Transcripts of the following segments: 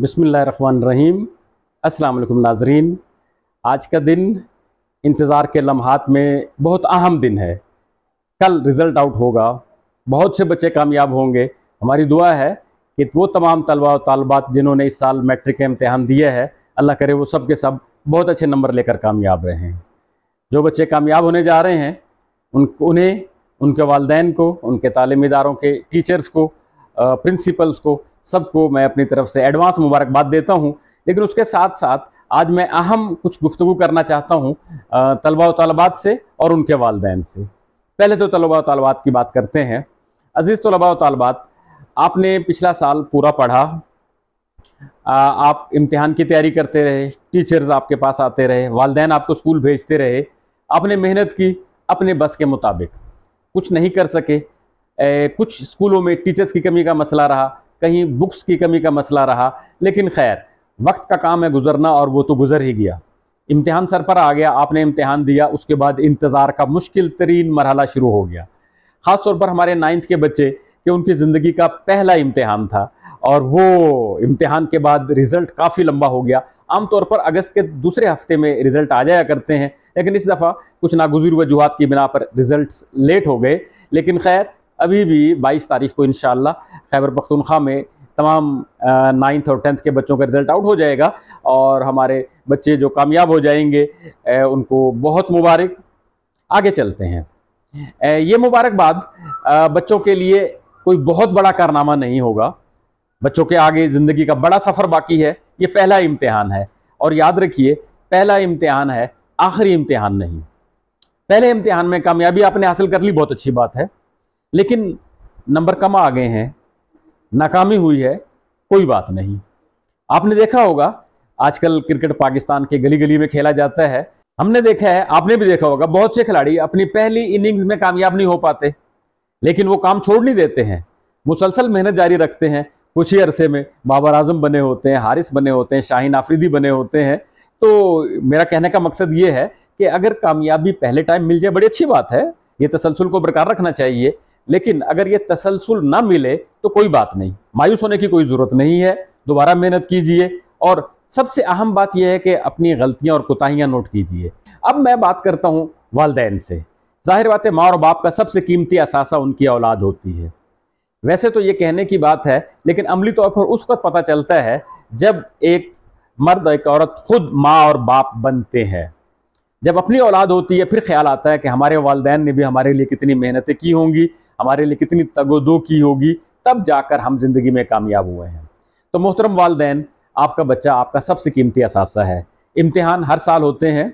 रहीम अस्सलाम नाजरीन आज का दिन इंतज़ार के लम्हात में बहुत अहम दिन है कल रिज़ल्ट आउट होगा बहुत से बच्चे कामयाब होंगे हमारी दुआ है कि वो तमाम तलबा और तलबात जिन्होंने इस साल मैट्रिक के इम्तहान दिए है अल्लाह करे वो सब के सब बहुत अच्छे नंबर लेकर कामयाब रहे हैं जो बच्चे कामयाब होने जा रहे हैं उन उन्हें उनके वालदेन को उनके तालीम इदारों के टीचर्स को प्रिंसिपल्स को सबको मैं अपनी तरफ से एडवांस मुबारकबाद देता हूँ लेकिन उसके साथ साथ आज मैं अहम कुछ गुफ्तु करना चाहता हूँ तलबा तलबात से और उनके वालदेन से पहले तो तलबा तलबात की बात करते हैं अज़ीज़ तलबा तलबात आपने पिछला साल पूरा पढ़ा आप इम्तिहान की तैयारी करते रहे टीचर्स आपके पास आते रहे वालदेन आपको स्कूल भेजते रहे आपने मेहनत की अपने बस के मुताबिक कुछ नहीं कर सके ए, कुछ स्कूलों में टीचर्स की कमी का मसला रहा कहीं बुक्स की कमी का मसला रहा लेकिन खैर वक्त का काम है गुजरना और वो तो गुजर ही गया इम्तिहान सर पर आ गया आपने इम्तिहान दिया उसके बाद इंतज़ार का मुश्किल तरीन मरहला शुरू हो गया ख़ास तौर पर हमारे नाइन्थ के बच्चे कि उनकी ज़िंदगी का पहला इम्तिहान था और वो इम्तिहान के बाद रिज़ल्ट काफ़ी लंबा हो गया आमतौर पर अगस्त के दूसरे हफ्ते में रिज़ल्ट आ जाया करते हैं लेकिन इस दफ़ा कुछ नागुजर वजूहत की बिना पर रिज़ल्ट लेट हो गए लेकिन खैर अभी भी 22 तारीख को इन खैबर पख्तूनख्वा में तमाम नाइन्थ और टेंथ के बच्चों का रिज़ल्ट आउट हो जाएगा और हमारे बच्चे जो कामयाब हो जाएंगे उनको बहुत मुबारक आगे चलते हैं ये मुबारकबाद बच्चों के लिए कोई बहुत बड़ा कारनामा नहीं होगा बच्चों के आगे ज़िंदगी का बड़ा सफ़र बाकी है ये पहला इम्तहान है और याद रखिए पहला इम्तहान है आखिरी इम्तहान नहीं पहले इम्तहान में कामयाबी आपने हासिल कर ली बहुत अच्छी बात है लेकिन नंबर कम आ गए हैं नाकामी हुई है कोई बात नहीं आपने देखा होगा आजकल क्रिकेट पाकिस्तान के गली गली में खेला जाता है हमने देखा है आपने भी देखा होगा बहुत से खिलाड़ी अपनी पहली इनिंग्स में कामयाब नहीं हो पाते लेकिन वो काम छोड़ नहीं देते हैं मुसलसल मेहनत जारी रखते हैं कुछ ही अरसे में बाबर आजम बने होते हैं हारिस बने होते हैं शाहीन आफरीदी बने होते हैं तो मेरा कहने का मकसद ये है कि अगर कामयाबी पहले टाइम मिल जाए बड़ी अच्छी बात है ये तसलसल को बरकरार रखना चाहिए लेकिन अगर ये तसलसल ना मिले तो कोई बात नहीं मायूस होने की कोई ज़रूरत नहीं है दोबारा मेहनत कीजिए और सबसे अहम बात यह है कि अपनी गलतियाँ और कोताहियाँ नोट कीजिए अब मैं बात करता हूँ वालदेन से जाहिर बात है माँ और बाप का सबसे कीमती असासा उनकी औलाद होती है वैसे तो ये कहने की बात है लेकिन अमली तौर पर उस वक्त पता चलता है जब एक मर्द एक औरत खुद माँ और बाप बनते हैं जब अपनी औलाद होती है फिर ख्याल आता है कि हमारे वालदेन ने भी हमारे लिए कितनी मेहनतें की होंगी हमारे लिए कितनी तगोदो की होगी तब जाकर हम ज़िंदगी में कामयाब हुए हैं तो मोहतरम वालदेन आपका बच्चा आपका सबसे कीमती असासा है इम्तहान हर साल होते हैं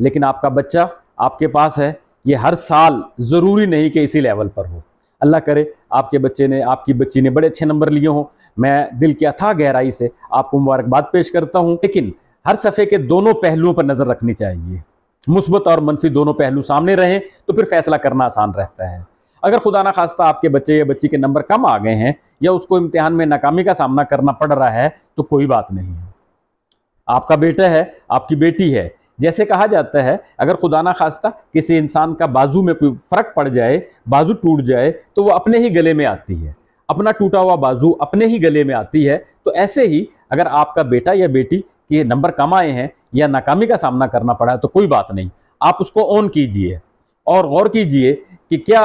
लेकिन आपका बच्चा आपके पास है ये हर साल ज़रूरी नहीं कि इसी लेवल पर हो अल्लाह करे आपके बच्चे ने आपकी बच्ची ने बड़े अच्छे नंबर लिए हों मैं दिल की अथाह गहराई से आपको मुबारकबाद पेश करता हूँ लेकिन हर सफ़े के दोनों पहलुओं पर नज़र रखनी चाहिए मुस्बत और मनफी दोनों पहलू सामने रहें तो फिर फैसला करना आसान रहता है अगर खुदा ना खास्ता आपके बच्चे या बच्ची के नंबर कम आ गए हैं या उसको इम्तिहान में नाकामी का सामना करना पड़ रहा है तो कोई बात नहीं है आपका बेटा है आपकी बेटी है जैसे कहा जाता है अगर खुदा ना खास्ता किसी इंसान का बाजू में कोई फर्क पड़ जाए बाजू टूट जाए तो वह अपने ही गले में आती है अपना टूटा हुआ बाजू अपने ही गले में आती है तो ऐसे ही अगर आपका बेटा या बेटी के नंबर कम आए हैं या नाकामी का सामना करना पड़ा है तो कोई बात नहीं आप उसको ऑन कीजिए और गौर कीजिए कि क्या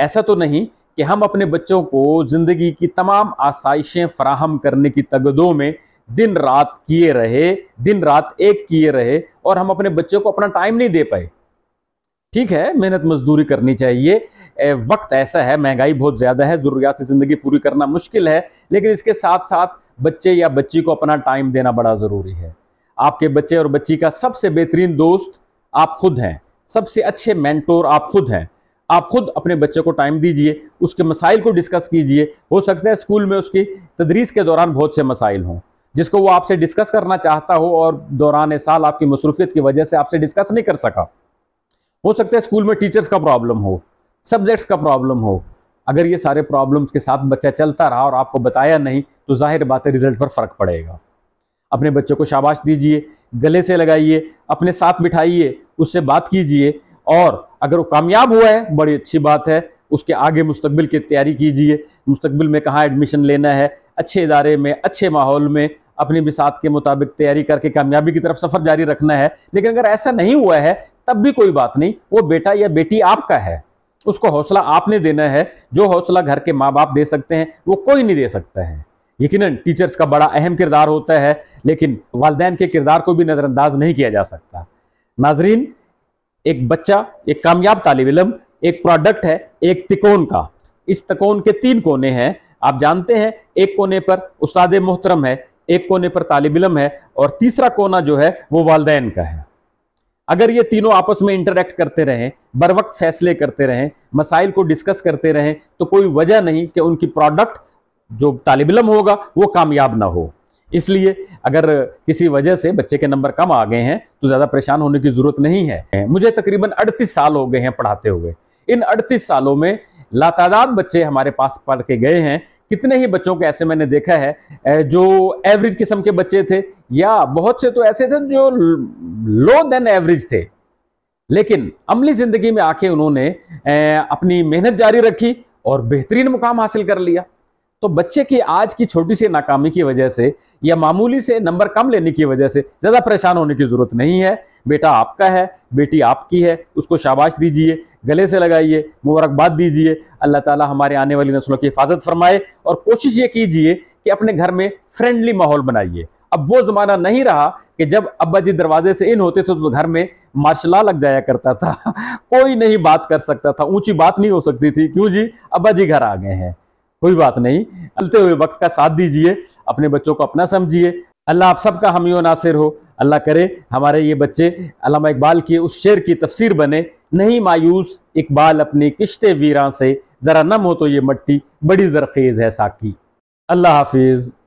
ऐसा तो नहीं कि हम अपने बच्चों को ज़िंदगी की तमाम आसाइशें फराहम करने की तगदों में दिन रात किए रहे दिन रात एक किए रहे और हम अपने बच्चों को अपना टाइम नहीं दे पाए ठीक है मेहनत मजदूरी करनी चाहिए ए, वक्त ऐसा है महंगाई बहुत ज़्यादा है ज़रूरियात से ज़िंदगी पूरी करना मुश्किल है लेकिन इसके साथ साथ बच्चे या बच्ची को अपना टाइम देना बड़ा ज़रूरी है आपके बच्चे और बच्ची का सबसे बेहतरीन दोस्त आप खुद हैं सबसे अच्छे मैंटोर आप खुद हैं आप खुद अपने बच्चे को टाइम दीजिए उसके मसाइल को डिस्कस कीजिए हो सकता है स्कूल में उसकी तदरीस के दौरान बहुत से मसाइल हों जिसको वो आपसे डिस्कस करना चाहता हो और दौरान साल आपकी मसरूफियत की वजह से आपसे डिस्कस नहीं कर सका हो सकता है स्कूल में टीचर्स का प्रॉब्लम हो सब्जेक्ट्स का प्रॉब्लम हो अगर ये सारे प्रॉब्लम्स के साथ बच्चा चलता रहा और आपको बताया नहीं तो जाहिर बात है रिजल्ट पर फ़र्क पड़ेगा अपने बच्चों को शाबाश दीजिए गले से लगाइए अपने साथ बिठाइए उससे बात कीजिए और अगर वो कामयाब हुआ है बड़ी अच्छी बात है उसके आगे मुस्तबिल की तैयारी कीजिए मुस्तबिल में कहाँ एडमिशन लेना है अच्छे इदारे में अच्छे माहौल में अपनी बिसात के मुताबिक तैयारी करके कामयाबी की तरफ सफ़र जारी रखना है लेकिन अगर ऐसा नहीं हुआ है तब भी कोई बात नहीं वो बेटा या बेटी आपका है उसको हौसला आपने देना है जो हौसला घर के माँ बाप दे सकते हैं वो कोई नहीं दे सकता है यकीन टीचर्स का बड़ा अहम किरदार होता है लेकिन वालदेन के किरदार को भी नज़रअंदाज नहीं किया जा सकता नाजरीन एक बच्चा एक कामयाब तालब इलम एक प्रोडक्ट है एक तिकोन का इस तकोन के तीन कोने हैं आप जानते हैं एक कोने पर उस्ताद मोहतरम है एक कोने पर तालब इलम है और तीसरा कोना जो है वो वालदेन का है अगर ये तीनों आपस में इंटरेक्ट करते रहें बर वक्त फैसले करते रहें मसाइल को डिस्कस करते रहें तो कोई वजह नहीं कि उनकी प्रोडक्ट जो तालब इलम होगा वो कामयाब ना हो इसलिए अगर किसी वजह से बच्चे के नंबर कम आ गए हैं तो ज़्यादा परेशान होने की ज़रूरत नहीं है मुझे तकरीबन अड़तीस साल हो गए हैं पढ़ाते हुए इन अड़तीस सालों में लातादाद बच्चे हमारे पास पढ़ के गए हैं कितने ही बच्चों को ऐसे मैंने देखा है जो एवरेज किस्म के बच्चे थे या बहुत से तो ऐसे थे जो लो देन एवरेज थे लेकिन अमली ज़िंदगी में आके उन्होंने अपनी मेहनत जारी रखी और बेहतरीन मुकाम हासिल कर लिया तो बच्चे की आज की छोटी सी नाकामी की वजह से या मामूली से नंबर कम लेने की वजह से ज़्यादा परेशान होने की ज़रूरत नहीं है बेटा आपका है बेटी आपकी है उसको शाबाश दीजिए गले से लगाइए मुबारकबाद दीजिए अल्लाह ताला हमारे आने वाली नस्लों की हिफाजत फरमाए और कोशिश ये कीजिए कि अपने घर में फ्रेंडली माहौल बनाइए अब वो ज़माना नहीं रहा कि जब अब्बा जी दरवाजे से इन होते थे तो घर में मार्शला लग जाया करता था कोई नहीं बात कर सकता था ऊंची बात नहीं हो सकती थी क्यों जी अब्बा जी घर आ गए हैं कोई बात नहीं चलते हुए वक्त का साथ दीजिए अपने बच्चों को अपना समझिए अल्लाह आप सबका हमी नासिर हो अल्लाह करे हमारे ये बच्चे अलामा इकबाल की उस शेर की तफसीर बने नहीं मायूस इकबाल अपनी किश्ते वीरा से ज़रा नम हो तो ये मट्टी बड़ी जरखेज़ है साकी अल्लाह हाफिज़